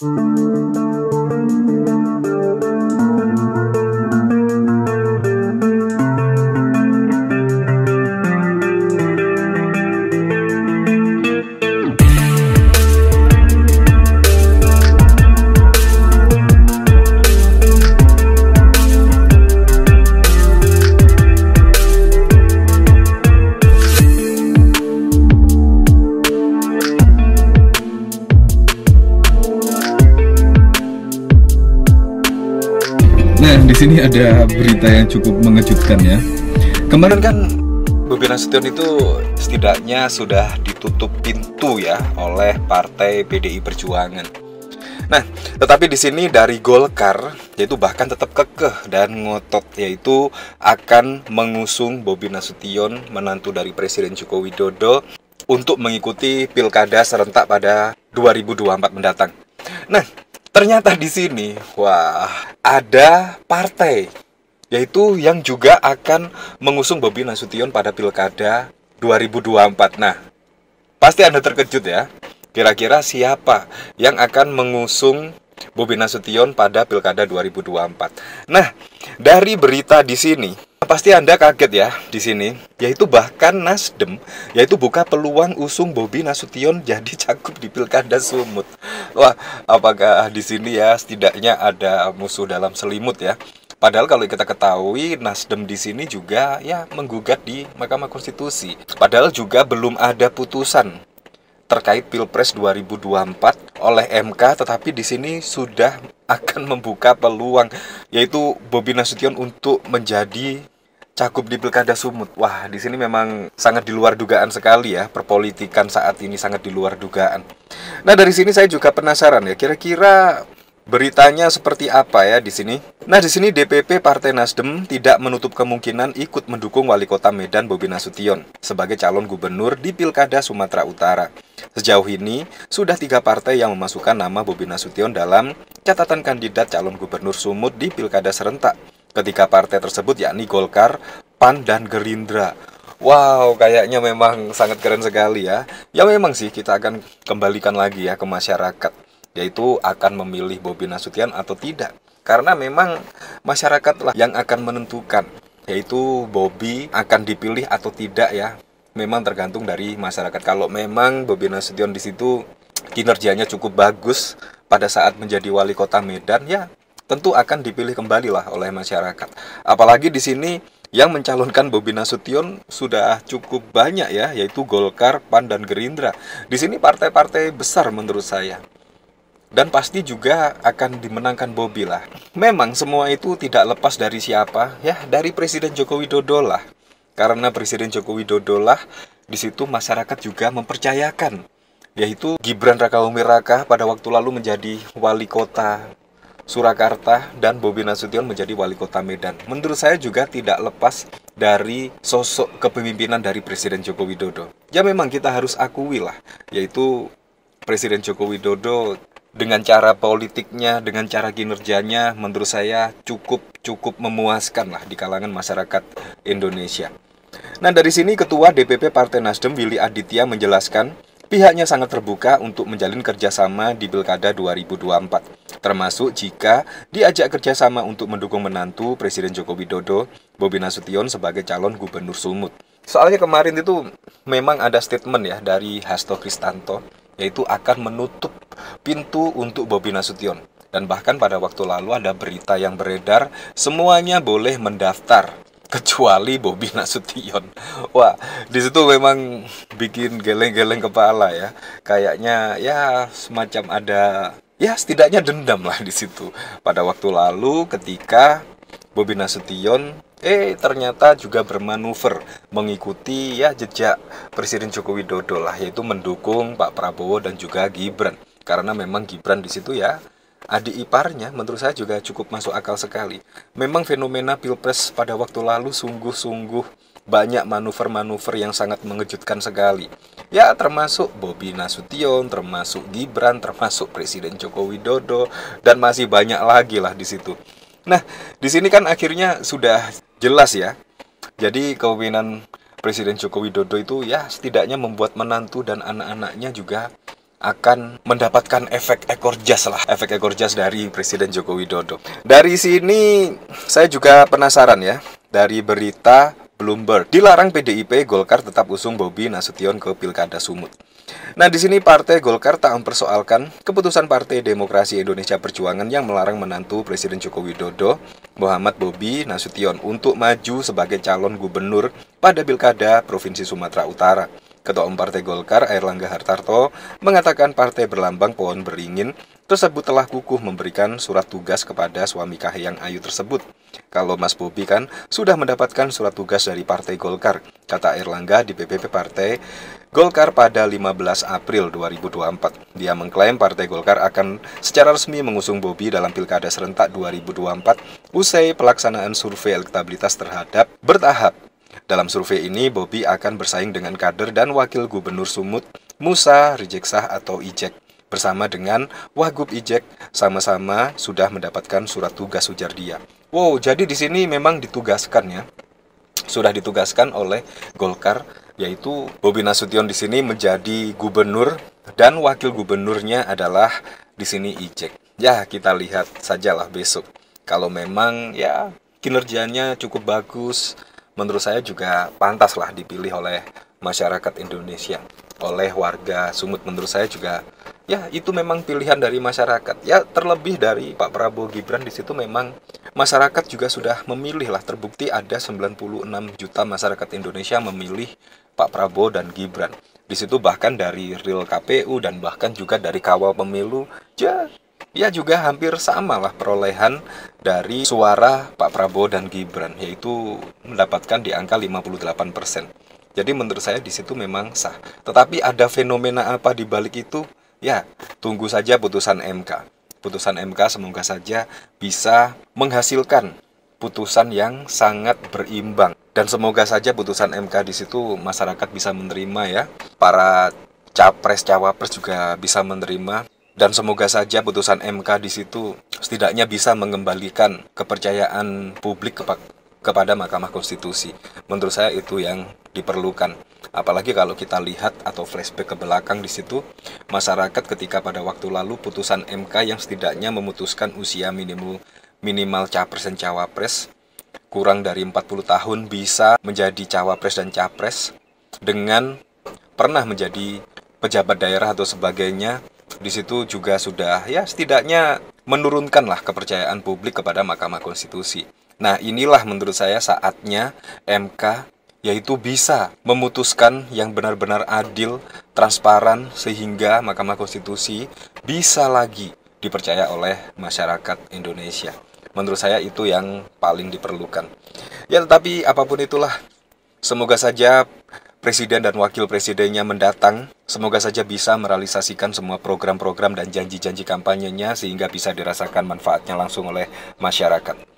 Música Nah, di sini ada berita yang cukup mengejutkan ya. Kemarin kan Bobi Nasution itu setidaknya sudah ditutup pintu ya oleh partai PDI Perjuangan. Nah, tetapi di sini dari Golkar yaitu bahkan tetap kekeh dan ngotot yaitu akan mengusung Bobi Nasution menantu dari Presiden Joko Widodo untuk mengikuti pilkada serentak pada 2024 mendatang. Nah, Ternyata di sini, wah, ada partai yaitu yang juga akan mengusung Bobi Nasution pada Pilkada 2024. Nah, pasti Anda terkejut ya. Kira-kira siapa yang akan mengusung Bobi Nasution pada Pilkada 2024? Nah, dari berita di sini Pasti Anda kaget ya di sini, yaitu bahkan Nasdem, yaitu buka peluang usung Bobi Nasution jadi cakup di Pilkada Sumut. Wah, apakah di sini ya setidaknya ada musuh dalam selimut ya? Padahal kalau kita ketahui Nasdem di sini juga ya menggugat di Mahkamah Konstitusi. Padahal juga belum ada putusan terkait Pilpres 2024 oleh MK tetapi di sini sudah akan membuka peluang yaitu Bobi Nasution untuk menjadi cakup di Pilkada Sumut. Wah, di sini memang sangat di luar dugaan sekali ya. Perpolitikan saat ini sangat di luar dugaan. Nah, dari sini saya juga penasaran ya, kira-kira beritanya seperti apa ya di sini? Nah, di sini DPP Partai Nasdem tidak menutup kemungkinan ikut mendukung Wali Kota Medan Bobi Nasution sebagai calon gubernur di Pilkada Sumatera Utara. Sejauh ini, sudah tiga partai yang memasukkan nama Bobi Nasution dalam catatan kandidat calon gubernur Sumut di Pilkada Serentak ketiga partai tersebut yakni Golkar, PAN, dan Gerindra. Wow, kayaknya memang sangat keren sekali ya. Ya memang sih kita akan kembalikan lagi ya ke masyarakat, yaitu akan memilih Bobi Nasution atau tidak. Karena memang masyarakatlah yang akan menentukan, yaitu Bobi akan dipilih atau tidak ya. Memang tergantung dari masyarakat. Kalau memang Bobi Nasution di situ kinerjanya cukup bagus pada saat menjadi wali kota Medan ya tentu akan dipilih kembali lah oleh masyarakat. Apalagi di sini yang mencalonkan Bobi Nasution sudah cukup banyak ya, yaitu Golkar, PAN, dan Gerindra. Di sini partai-partai besar menurut saya. Dan pasti juga akan dimenangkan Bobi lah. Memang semua itu tidak lepas dari siapa ya, dari Presiden Joko Widodo lah. Karena Presiden Joko Widodo lah, di situ masyarakat juga mempercayakan yaitu Gibran Raka Umir Raka pada waktu lalu menjadi wali kota Surakarta dan Bobi Nasution menjadi wali kota Medan. Menurut saya juga tidak lepas dari sosok kepemimpinan dari Presiden Joko Widodo. Ya memang kita harus akui lah, yaitu Presiden Joko Widodo dengan cara politiknya, dengan cara kinerjanya, menurut saya cukup cukup memuaskan lah di kalangan masyarakat Indonesia. Nah dari sini Ketua DPP Partai Nasdem Willy Aditya menjelaskan pihaknya sangat terbuka untuk menjalin kerjasama di Pilkada 2024 termasuk jika diajak kerjasama untuk mendukung menantu Presiden Joko Widodo, Bobi Nasution sebagai calon gubernur Sumut. Soalnya kemarin itu memang ada statement ya dari Hasto Kristanto, yaitu akan menutup pintu untuk Bobi Nasution. Dan bahkan pada waktu lalu ada berita yang beredar, semuanya boleh mendaftar kecuali Bobi Nasution. Wah, di situ memang bikin geleng-geleng kepala ya. Kayaknya ya semacam ada ya setidaknya dendam lah di situ pada waktu lalu ketika Bobi Nasution eh ternyata juga bermanuver mengikuti ya jejak Presiden Joko Widodo lah yaitu mendukung Pak Prabowo dan juga Gibran karena memang Gibran di situ ya adik iparnya menurut saya juga cukup masuk akal sekali. Memang fenomena Pilpres pada waktu lalu sungguh-sungguh banyak manuver-manuver yang sangat mengejutkan sekali. Ya termasuk Bobi Nasution, termasuk Gibran, termasuk Presiden Joko Widodo dan masih banyak lagi lah di situ. Nah, di sini kan akhirnya sudah jelas ya. Jadi kepemimpinan Presiden Joko Widodo itu ya setidaknya membuat menantu dan anak-anaknya juga akan mendapatkan efek ekor jas lah efek ekor jas dari Presiden Joko Widodo dari sini saya juga penasaran ya dari berita Bloomberg. Dilarang PDIP, Golkar tetap usung Bobi Nasution ke Pilkada Sumut. Nah, di sini Partai Golkar tak mempersoalkan keputusan Partai Demokrasi Indonesia Perjuangan yang melarang menantu Presiden Joko Widodo, Muhammad Bobi Nasution, untuk maju sebagai calon gubernur pada Pilkada Provinsi Sumatera Utara. Ketua Umum Partai Golkar Erlangga Hartarto mengatakan partai berlambang pohon beringin tersebut telah kukuh memberikan surat tugas kepada suami Kahiyang Ayu tersebut. Kalau Mas Bobi kan sudah mendapatkan surat tugas dari Partai Golkar, kata Erlangga di PPP Partai Golkar pada 15 April 2024. Dia mengklaim Partai Golkar akan secara resmi mengusung Bobi dalam Pilkada Serentak 2024 usai pelaksanaan survei elektabilitas terhadap bertahap. Dalam survei ini, Bobi akan bersaing dengan kader dan wakil gubernur Sumut, Musa Rijeksah atau Ijek bersama dengan Wagub Ijek sama-sama sudah mendapatkan surat tugas dia. Wow, jadi di sini memang ditugaskan ya. Sudah ditugaskan oleh Golkar yaitu Bobi Nasution di sini menjadi gubernur dan wakil gubernurnya adalah di sini Ijek. Ya, kita lihat sajalah besok. Kalau memang ya kinerjanya cukup bagus, menurut saya juga pantaslah dipilih oleh masyarakat Indonesia, oleh warga Sumut menurut saya juga ya itu memang pilihan dari masyarakat ya terlebih dari Pak Prabowo Gibran di situ memang masyarakat juga sudah memilih lah terbukti ada 96 juta masyarakat Indonesia memilih Pak Prabowo dan Gibran di situ bahkan dari real KPU dan bahkan juga dari kawal pemilu ya ya juga hampir sama lah perolehan dari suara Pak Prabowo dan Gibran yaitu mendapatkan di angka 58 persen jadi menurut saya di situ memang sah. Tetapi ada fenomena apa di balik itu Ya, tunggu saja putusan MK. Putusan MK semoga saja bisa menghasilkan putusan yang sangat berimbang dan semoga saja putusan MK di situ masyarakat bisa menerima ya. Para capres cawapres juga bisa menerima dan semoga saja putusan MK di situ setidaknya bisa mengembalikan kepercayaan publik kepada Mahkamah Konstitusi. Menurut saya itu yang diperlukan. Apalagi kalau kita lihat atau flashback ke belakang di situ, masyarakat ketika pada waktu lalu putusan MK yang setidaknya memutuskan usia minimal minimal capres dan cawapres kurang dari 40 tahun bisa menjadi cawapres dan capres dengan pernah menjadi pejabat daerah atau sebagainya di situ juga sudah ya setidaknya menurunkanlah kepercayaan publik kepada Mahkamah Konstitusi. Nah, inilah menurut saya saatnya MK yaitu bisa memutuskan yang benar-benar adil, transparan sehingga Mahkamah Konstitusi bisa lagi dipercaya oleh masyarakat Indonesia. Menurut saya itu yang paling diperlukan. Ya, tetapi apapun itulah semoga saja presiden dan wakil presidennya mendatang, semoga saja bisa merealisasikan semua program-program dan janji-janji kampanyenya sehingga bisa dirasakan manfaatnya langsung oleh masyarakat.